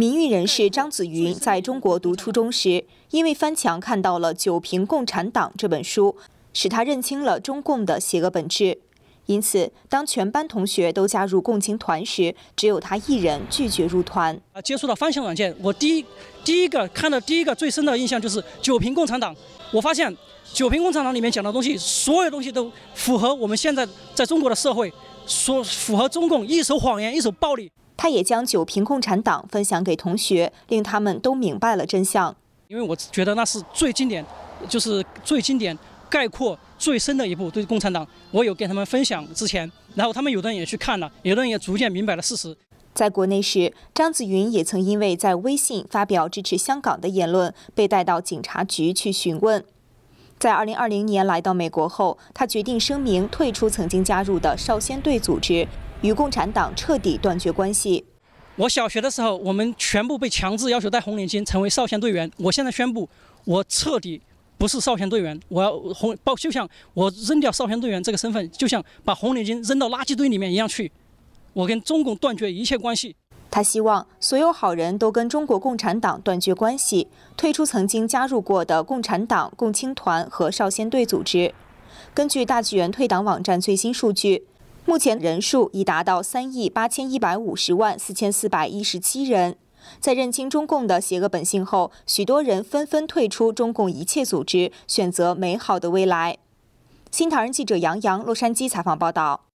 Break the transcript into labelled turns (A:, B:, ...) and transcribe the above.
A: 民运人士张子云在中国读初中时，因为翻墙看到了《九瓶共产党》这本书，使他认清了中共的邪恶本质。因此，当全班同学都加入共青团时，只有他一人拒绝入团。
B: 啊，接触到翻墙软件，我第一第一个看的，第一个最深的印象就是《九瓶共产党》。我发现，《九瓶共产党》里面讲的东西，所有东西都符合我们现在在中国的社会，说符合中共一手谎言，一手暴力。
A: 他也将《九评共产党》分享给同学，令他们都明白了真相。
B: 因为我觉得那是最经典，就是最经典、概括最深的一部对共产党。我有跟他们分享之前，然后他们有的人也去看了，有的人也逐渐明白了事实。
A: 在国内时，张子云也曾因为在微信发表支持香港的言论，被带到警察局去询问。在2020年来到美国后，他决定声明退出曾经加入的少先队组织。与共产党彻底断绝关系。
B: 我小学的时候，我们全部被强制要求戴红领巾，成为少先队员。我现在宣布，我彻底不是少先队员。我要红包，就像我扔掉少先队员这个身份，就像把红领巾扔到垃圾堆里面一样去。我跟中共断绝一切关系。
A: 他希望所有好人都跟中国共产党断绝关系，退出曾经加入过的共产党、共青团和少先队组织。根据大纪元退党网站最新数据。目前人数已达到三亿八千一百五十万四千四百一十七人。在认清中共的邪恶本性后，许多人纷纷退出中共一切组织，选择美好的未来。新唐人记者杨洋，洛杉矶采访报道。